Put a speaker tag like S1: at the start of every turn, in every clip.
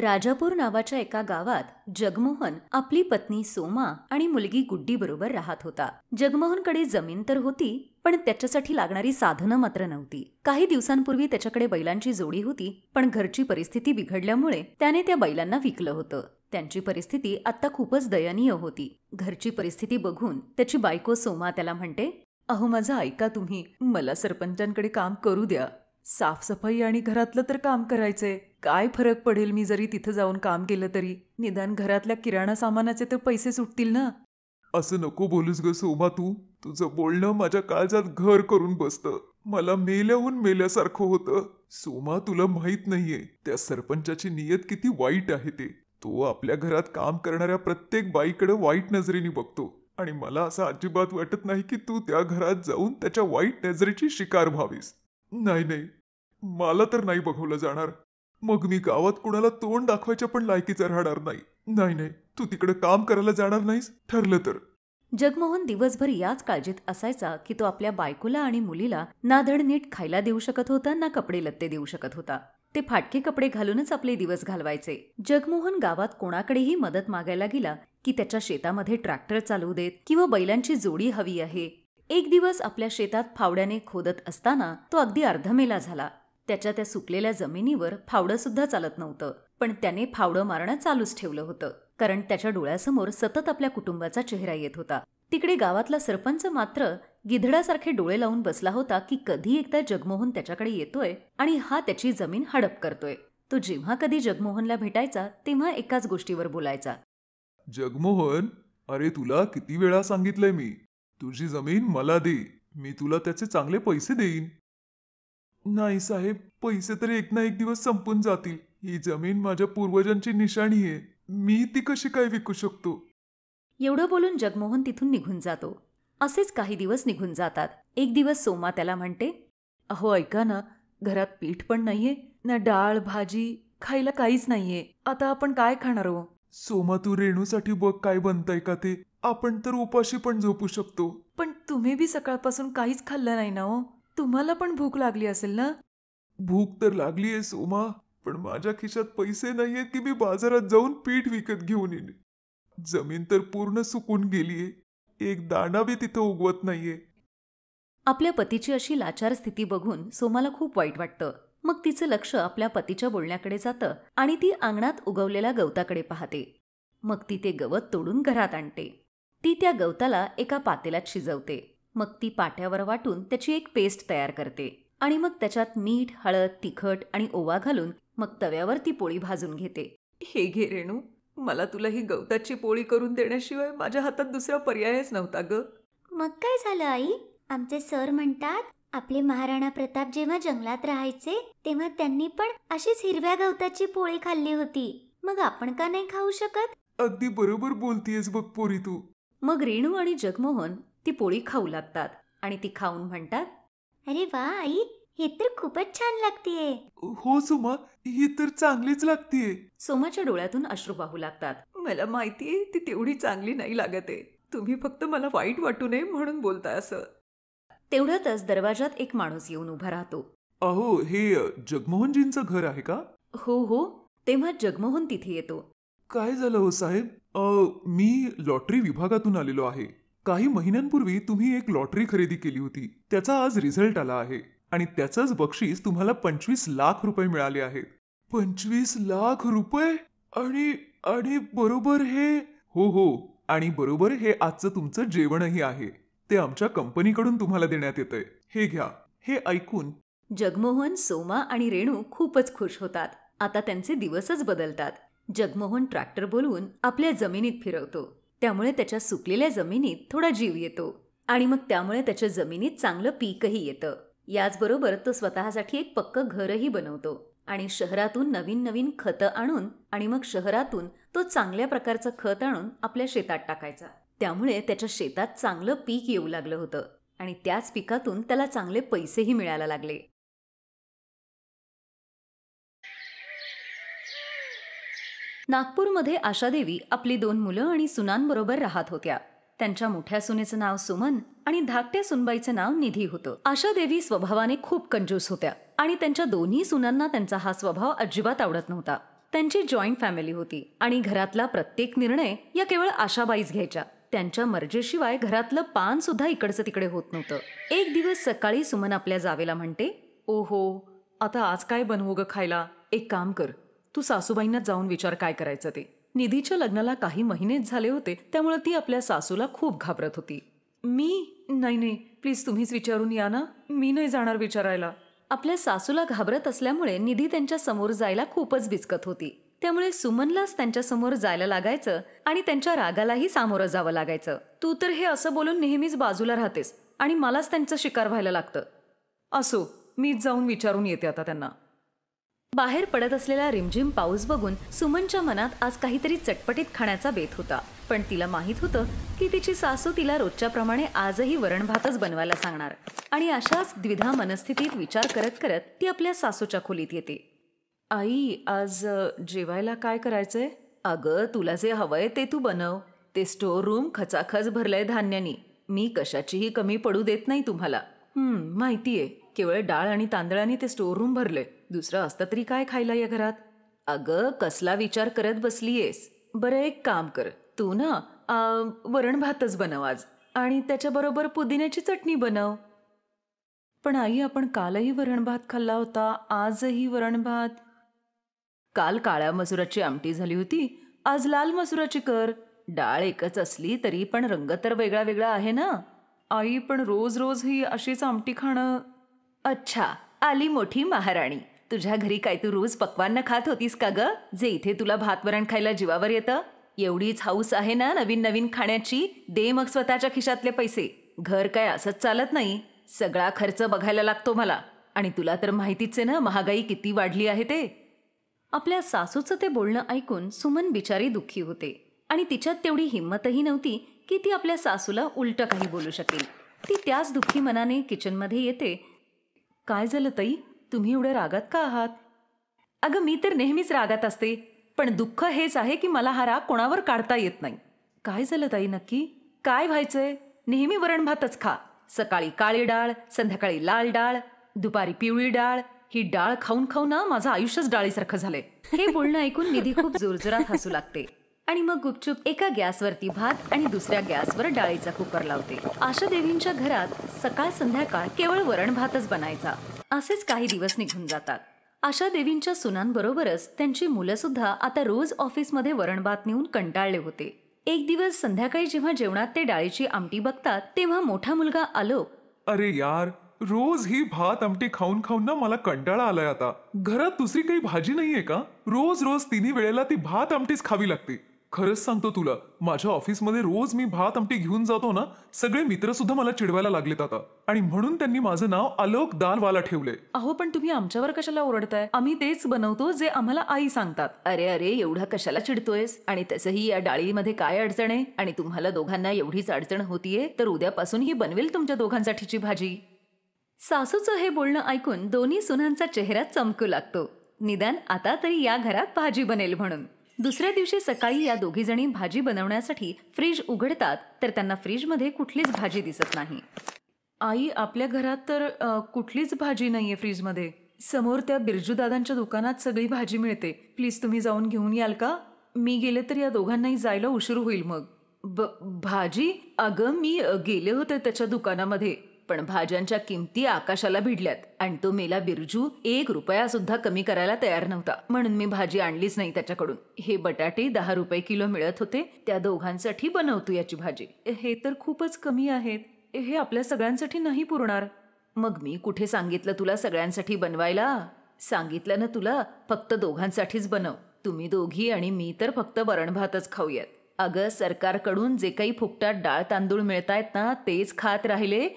S1: राजापूर नावाच्या एका गावात जगमोहन आपली पत्नी सोमा आणि मुलगी गुड्डी बरोबर राहत होता जगमोहनकडे जमीन तर होती पण त्याच्यासाठी लागणारी साधनं मात्र नव्हती काही दिवसांपूर्वी त्याच्याकडे बैलांची जोडी होती पण घरची परिस्थिती बिघडल्यामुळे त्याने त्या बैलांना विकलं होतं त्यांची परिस्थिती आता खूपच दयनीय होती घरची परिस्थिती बघून त्याची बायको सोमा त्याला म्हणते अहो माझा ऐका तुम्ही मला सरपंचांकडे काम करू द्या साफसफाई आणि घरातलं तर काम करायचंय काय फरक पडेल मी जरी तिथं जाऊन काम केलं तरी निदान घरातल्या किराणा सामानाचे तर पैसे सुटतील ना
S2: असं नको बोलूस ग सोमा तू तुझं बोलणं माझ्या काळजात घर करून बसतं मला मेल्याहून मेल्यासारखं होतं सोमा तुला माहित नाहीये त्या सरपंचाची नियत किती वाईट आहे ते तो आपल्या घरात काम करणाऱ्या प्रत्येक बाईकडे वाईट नजरेने बघतो आणि मला असं अजिबात वाटत नाही की तू त्या घरात जाऊन त्याच्या वाईट नजरेची शिकार व्हावीस नाही नाही मला तर नाही बघवलं जाणार मग मी गावात कुणाला तोंड दाखवायच्या पण लायकीचं राहणार नाही नाही नाही तू तिकडे काम करायला जाणार नाहीस ठरलं तर
S1: जगमोहन दिवसभर याच काळजीत असायचा की तो आपल्या बायकोला आणि मुलीला ना धड नीट खायला देऊ शकत होता ना कपडे लत्ते देऊ शकत होता ते फाटके कपडे घालूनच आपले दिवस घालवायचे जगमोहन गावात कोणाकडेही मदत मागायला गेला की त्याच्या शेतामध्ये ट्रॅक्टर चालवू देत किंवा बैलांची जोडी हवी आहे एक दिवस आपल्या शेतात फावड्याने खोदत असताना तो अगदी अर्धमेला झाला त्याच्या त्या सुकलेल्या जमिनीवर फावडं सुद्धा चालत नव्हतं पण त्याने फावडं मारणं चालूच ठेवलं होतं कारण त्याच्या डोळ्यासमोर सतत आपल्या कुटुंबाचा चेहरा येत होता तिकडे गावातला सरपंच मात्र गिधडासारखे डोळे लावून बसला होता की कधी एकदा जगमोहन त्याच्याकडे येतोय आणि हा त्याची जमीन हडप करतोय तो जेव्हा कधी जगमोहनला भेटायचा तेव्हा एकाच गोष्टीवर बोलायचा
S2: जगमोहन अरे तुला किती वेळा सांगितलंय मी तुझी जमीन मला दे मी तुला त्याचे चांगले पैसे देईन नाही साहेब पैसे तरी एक ना एक दिवस संपून जातील ही जमीन माझ्या पूर्वजांची निशाणी आहे मी ती कशी काय
S1: विकू शकतो एवढं बोलून जगमोहन तिथून निघून जातो असेच काही दिवस निघून जातात एक दिवस सोमा त्याला म्हणते अहो ऐका ना घरात पीठ पण नाहीये ना डाळ भाजी खायला काहीच नाहीये आता आपण काय खाणार हो सोमा तू
S2: रेणूसाठी बघ काय बनताय का ते आपण तर उपाशी पण झोपू शकतो
S1: पण तुम्ही बी सकाळपासून काहीच खाल्लं नाही ना हो तुम्हाला पण भूक लागली असेल ना
S2: भूक तर लागली आहे सोमा पण माझ्या खिशात पैसे नाहीये की मी बाजारात जाऊन पीठ विकत घेऊन येईन जमीन तर पूर्ण सुकून गेलीये एक दाणा बी तिथं उगवत नाहीये
S1: आपल्या पतीची अशी लाचार स्थिती बघून सोमाला खूप वाईट वाटतं मग तिचं लक्ष आपल्या पतीच्या बोलण्याकडे जातं आणि ती अंगणात उगवलेल्या गवताकडे पाहते मग ती ते गवत तोडून घरात आणते ती त्या गवताला एका पातेल्यात शिजवते मग ती पाट्यावर वाटून त्याची एक पेस्ट तयार करते आणि मग त्याच्यात मीठ हळद तिखट आणि ओवा घालून मग तव्यावर ती पोळी भाजून घेते हे घे रेणू मला तुला ही गवताची पोळी करून देण्याशिवाय माझ्या हातात दुसरा पर्यायच नव्हता ग मग काय झालं आई
S2: आमचे सर म्हणतात आपले महाराणा प्रताप जेव्हा जंगलात राहायचे तेव्हा त्यांनी
S1: पण अशीच हिरव्या गवताची पोळी खाल्ली होती मग आपण का नाही खाऊ शकत अगदी बरोबर बोलतीयस बघ पोरी तू मग रेणू आणि जगमोहन ती पोळी खाऊ लागतात आणि ती खाऊन म्हणतात अरे वा आई हे तर खूपच छान लागतेय हो सोमा ही तर चांगलीच लागते सोमाच्या डोळ्यातून अश्रू वाहू लागतात मला माहितीये ती तेवढी चांगली नाही लागत आहे तुम्ही फक्त मला वाईट वाटू नये म्हणून बोलताय असं तेवढ्यातच दरवाजात एक माणूस येऊन उभा राहतो
S2: अहो हे जगमोहनजींचं घर आहे का
S1: हो हो तेव्हा जगमोहन तिथे येतो काय झालं हो
S2: साहेब मी लॉटरी विभागातून आलेलो आहे काही महिन्यांपूर्वी तुम्ही एक लॉटरी खरेदी केली होती त्याचा आज रिझल्ट आला आहे आणि त्याचंच बक्षीस तुम्हाला पंचवीस लाख रुपये मिळाले आहेत पंचवीस लाख रुपये आणि आणि बरोबर हे हो हो आणि बरोबर हे आजचं तुमचं जेवणही आहे ते आमच्या कंपनीकडून तुम्हाला देण्यात येतंय हे घ्या हे ऐकून
S1: जगमोहन सोमा आणि रेणू खूपच खुश होतात आता त्यांचे दिवसच बदलतात जगमोहन ट्रॅक्टर बोलवून आपल्या जमिनीत फिरवतो त्यामुळे त्याच्या सुकलेल्या जमिनीत थोडा जीव येतो आणि मग त्यामुळे त्याच्या जमिनीत चांगलं पीकही येतं याचबरोबर तो स्वतःसाठी एक पक्क घरही बनवतो आणि शहरातून नवीन नवीन खतं आणून आणि मग शहरातून तो चांगल्या प्रकारचं खत आणून आपल्या शेतात टाकायचा त्यामुळे त्याच्या शेतात चांगलं पीक येऊ लागलं होतं आणि त्याच पिकातून त्याला चांगले पैसेही मिळायला लागले नागपूरमध्ये आशादेवी आपली दोन मुलं आणि सुनांबरोबर राहत होत्या त्यांच्या मोठ्या सुनेचं नाव सुमन आणि धाकट्या सुनबाईचं नाव निधी होतं आशादेवी स्वभावाने खूप कंजूस होत्या आणि त्यांच्या दोन्ही सुनांना त्यांचा हा स्वभाव अजिबात आवडत नव्हता त्यांची जॉईंट फॅमिली होती आणि घरातला प्रत्येक निर्णय या केवळ आशाबाईच घ्यायच्या त्यांच्या मर्जीशिवाय घरातलं पान सुद्धा इकडचं तिकडे होत नव्हतं एक दिवस सकाळी सुमन आपल्या जावेला म्हणते ओहो आता आज काय बनवू ग खायला एक काम कर तू सासूबाईंना जाऊन विचार काय करायचं ते निधीच्या लग्नाला काही महिनेच झाले होते त्यामुळे ती आपल्या सासूला खूप घाबरत होती मी नाही नाही प्लीज तुम्हीच विचारून या ना मी नाही जाणार विचारायला आपल्या सासूला घाबरत असल्यामुळे निधी त्यांच्या समोर जायला खूपच बिचकत होती त्यामुळे सुमनलाच त्यांच्या समोर जायला लागायचं आणि त्यांच्या रागालाही सामोरं जावं लागायचं तू तर हे असं बोलून नेहमीच बाजूला राहतेस आणि मलाच त्यांचं शिकार व्हायला लागतं असो मीच जाऊन विचारून येते आता त्यांना बाहेर पडत असलेला रिमझिम पाऊस बघून सुमनच्या मनात आज काहीतरी चटपटीत खाण्याचा बेत होता पण तिला माहीत होतं की तिची सासू तिला रोजच्या प्रमाणे आजही वरण भातच बनवायला सांगणार आणि अशाच द्विधा मनस्थितीत विचार करत करत ती आपल्या सासूच्या खोलीत येते आई आज जेवायला काय करायचंय अगं तुला जे हवंय ते तू बनव ते स्टोर रूम खचाखच भरलंय धान्यानी मी कशाचीही कमी पडू देत नाही तुम्हाला माहितीये केवळ डाळ आणि तांदळाने ते स्टोअर रूम भरलंय दुसरं असतं तरी काय खायला या घरात अगं कसला विचार करत बसलीयेस बरं एक काम कर तू ना वरण भातच बनव आज आणि त्याच्याबरोबर पुदिन्याची चटणी बनव पण आई आपण कालही वरण भात खाल्ला होता आजही वरण भात काल काळ्या मसुराची आमटी झाली होती आज लाल मसुराची कर डाळ एकच असली तरी पण रंग तर वेगळा वेगळा आहे ना आई पण रोज रोज ही अशीच आमटी खाणं अच्छा आली मोठी महाराणी तुझ्या घरी काय तू रोज पक्वांना खात होतीस का ग जे इथे तुला भात वरण खायला जीवावर येतं एवढीच हाऊस आहे ना नवीन नवीन खाण्याची दे मग स्वतःच्या खिशातले पैसे घर काय असंच चालत नाही सगळा खर्च बघायला लागतो मला आणि तुला तर माहितीच आहे ना महागाई किती वाढली आहे ते आपल्या सासूचं ते बोलणं ऐकून सुमन बिचारी दुःखी होते आणि तिच्यात तेवढी हिंमतही नव्हती की ती आपल्या सासूला उलट काही बोलू शकेल ती त्याच दुःखी मनाने किचनमध्ये येते काय झालं ताई तुम्ही एवढ्या रागात का आहात अगं मी तर नेहमीच रागात असते पण दुःख हेच आहे की मला हा राग कोणावर काढता येत नाही काय झालं ताई नक्की काय व्हायचंय नेहमी वरण भातच खा सकाळी काळी डाळ संध्याकाळी लाल डाळ दुपारी पिवळी डाळ ही डाळ खाऊन खाऊन माझं आयुष्यच डाळीसारखं झालंय हे बोलणं ऐकून निधी खूप जोरजोरात हसू लागते आणि मग गुपचूप एका गॅसवरती भात आणि दुसऱ्या गॅसवर डाळीचा कुकर लावते आशा देवींच्या घरात सकाळ संध्याकाळ केवळ वरण भातच बनायचा असेच काही दिवस निघून जातात आशा देवींच्या सुनांबरोबरच त्यांची मुलं सुद्धा आता रोज ऑफिसमध्ये भात नेऊन कंटाळले होते एक दिवस संध्याकाळी जेव्हा जेवणात ते डाळीची आमटी बघतात तेव्हा मोठा मुलगा आलो
S2: अरे यार रोज ही भात आमटी खाऊन खाऊन ना मला कंटाळा आलाय आता घरात दुसरी काही भाजी नाहीये का रोज रोज तिन्ही वेळेला ती भात आमटीच खावी लागते खरंच सांगतो तुला माझ्या ऑफिसमध्ये रोज मी भात आमटी घेऊन जातो ना सगळे मित्र सुद्धा मला चिडवायला लागलेत आता आणि म्हणून त्यांनी माझं नाव आलोक दालवाला ठेवले
S1: अहो पण तुम्ही आमच्यावर कशाला ओरडताय आम्ही तेच बनवतो जे आम्हाला आई सांगतात अरे अरे एवढा कशाला चिडतोयस आणि तसंही या डाळीमध्ये काय अडचण आहे आणि तुम्हाला दोघांना एवढीच अडचण होतीये तर उद्यापासून ही बनवेल तुमच्या दोघांसाठीची भाजी सासूचं हे बोलणं ऐकून दोन्ही सुनांचा चेहरा चमकू लागतो निदान आता तरी या घरात भाजी बनेल म्हणून दुसऱ्या दिवशी सकाळी या दोघीजणी भाजी बनवण्यासाठी फ्रीज उघडतात तर त्यांना फ्रीजमध्ये कुठलीच भाजी दिसत नाही आई आपल्या घरात तर कुठलीच भाजी नाहीये फ्रीजमध्ये समोर त्या बिरजूदादांच्या दुकानात सगळी भाजी मिळते प्लीज तुम्ही जाऊन घेऊन याल का मी गेले तर या दोघांनाही जायला उशीर होईल मग ब भाजी अगं मी गेले होते त्याच्या दुकानामध्ये पण भाज्यांच्या किमती आकाशाला भिडल्यात आणि तो मेला बिरजू एक रुपया सुद्धा कमी करायला तयार नव्हता म्हणून मी भाजी आणलीच नाही त्याच्याकडून हे बटाटे दहा रुपये किलो मिळत होते त्या दोघांसाठी बनवतो याची भाजी हे तर खूपच कमी आहेत हे आपल्या सगळ्यांसाठी नाही पुरणार मग मी कुठे सांगितलं तुला सगळ्यांसाठी बनवायला सांगितलं ना तुला फक्त दोघांसाठीच बनव तुम्ही दोघी आणि मी तर फक्त वरण भातच खाऊयात अगं सरकारकडून जे काही फुकटात डाळ तांदूळ मिळतायत ना तेच खात राहिले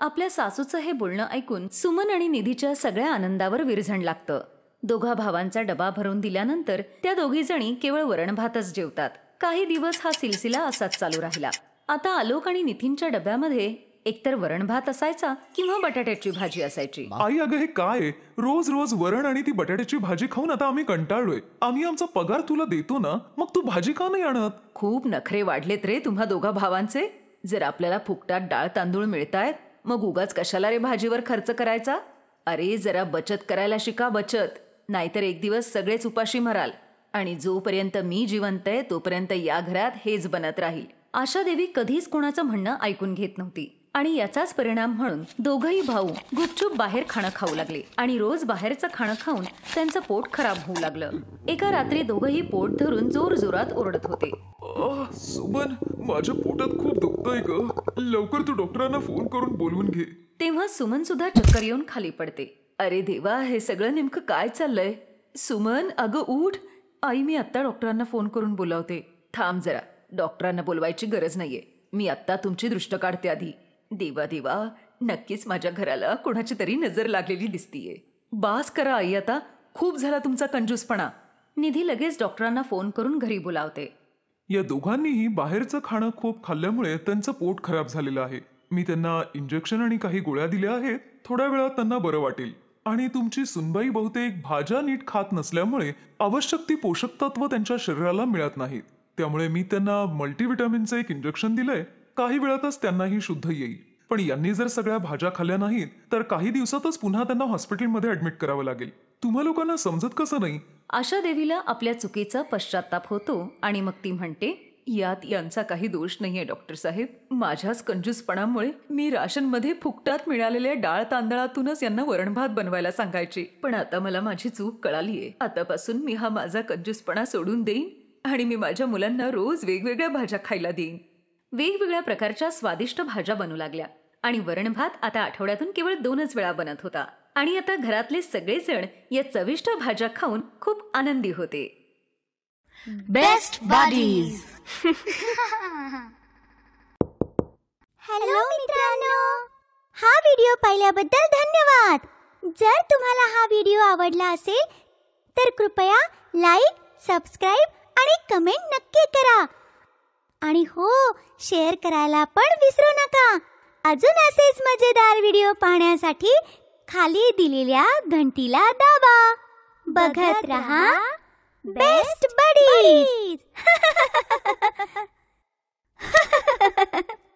S1: आपल्या सासूचं हे बोलणं ऐकून सुमन आणि निधीच्या सगळ्या आनंदावर विरझण लागतं दोघा भावांचा डबा भरून दिल्यानंतर त्या दोघीजणी केवळ वरण भातच जेवतात काही दिवस हा सिलसिला असाच चालू राहिला आता आलोक आणि नितीनच्या डब्यामध्ये एकतर वरण भात असायचा किंवा बटाट्याची भाजी असायची
S2: आई अगं हे काय रोज रोज वरण आणि ती बटाट्याची भाजी खाऊन आता आम्ही कंटाळलोय आम्ही आमचा पगार तुला देतो ना मग तू भाजी का नाही आणत
S1: खूप नखरे वाढलेत रे तुम्हा दोघा भावांचे जर आपल्याला फुकटात डाळ तांदूळ मिळतायत मग उगाच कशाला रे भाजीवर खर्च करायचा अरे जरा बचत करायला शिका बचत नाहीतर एक दिवस सगळेच उपाशी मराल आणि जोपर्यंत मी जिवंत आहे तोपर्यंत या घरात हेच बनत राहील आशा देवी कधीच कोणाचं म्हणणं ऐकून घेत नव्हती आणि याचाच परिणाम म्हणून दोघही भाऊ गुपचूप बाहेर खाणं खाऊ लागले आणि रोज बाहेरचं खाणं खाऊन त्यांचं पोट खराब होऊ लागलं एका रात्री दोघही पोट धरून जोर जोरात ओरडत होते
S2: सुमन माझ्या पोटात खूप दुखतंय ग लवकर तू डॉक्टरांना फोन करून बोलवून घे
S1: तेव्हा सुमन सुद्धा चक्कर येऊन खाली पडते अरे देवा हे सगळं नेमकं काय चाललंय सुमन अगं उठ आई मी आत्ता डॉक्टरांना फोन करून बोलावते थांब जरा डॉक्टरांना बोलवायची गरज नाहीये मी आत्ता तुमची दृष्ट काढते आधी देवा देवा नक्कीच माझ्या घराला कोणाची तरी नजर लागलेली दिसतीये बास करा आई आता खूप झाला तुमचा कंजूसपणा निधी लगेच डॉक्टरांना फोन करून घरी बोलावते
S2: या दोघांनीही बाहेरचं खाणं खूप खाल्ल्यामुळे त्यांचं पोट खराब झालेलं आहे मी त्यांना इंजेक्शन आणि काही गोळ्या दिल्या आहेत थोड्या वेळात त्यांना बरं वाटेल आणि तुमची सुनबाई बहुतेक भाज्या नीट खात नसल्यामुळे आवश्यक ती पोषक तत्व त्यांच्या शरीराला मिळत नाहीत त्यामुळे मी त्यांना मल्टीव्हिटॅमिनचं एक इंजेक्शन दिलंय काही वेळातच त्यांनाही शुद्ध येईल पण यांनी जर सगळ्या भाज्या खाल्ल्या नाहीत तर काही दिवसातच पुन्हा त्यांना हॉस्पिटलमध्ये ऍडमिट करावं लागेल तुम्हा लोकांना समजत कसं नाही
S1: आशा देवीला आपल्या चुकीचा पश्चाताप होतो आणि मग ती म्हणते यात यांचा काही दोष नाहीये डॉक्टर साहेब माझ्याच कंजूसपणामुळे मी राशनमध्ये फुकटात मिळालेल्या डाळ तांदळातूनच यांना वरण भात बनवायला सांगायची पण आता मला माझी चूक कळालीये आतापासून मी हा माझा कंजूसपणा सोडून देईन आणि मी माझ्या मुलांना रोज वेगवेगळ्या भाज्या खायला देईन वेगवेगळ्या प्रकारच्या स्वादिष्ट भाज्या बनू लागल्या आणि वरणभात आता आठवड्यातून केवळ दोनच वेळा बनत होता आणि आता घरातले सगळेजण या चविष्ट भाज्या खाऊन खूप आनंदी होते बेस्ट बॉडीज हॅलो मित्रांनो
S2: हा व्हिडिओ पाहिल्याबद्दल धन्यवाद जर तुम्हाला हा व्हिडिओ आवडला असेल तर कृपया लाईक सबस्क्राईब आणि कमेंट नक्की करा आणि हो शेअर करायला पण विसरू नका अजून असेच मजेदार व्हिडिओ पाहण्यासाठी खाली दिलेल्या घंटीला दाबा बघत रहा बेस्ट बडी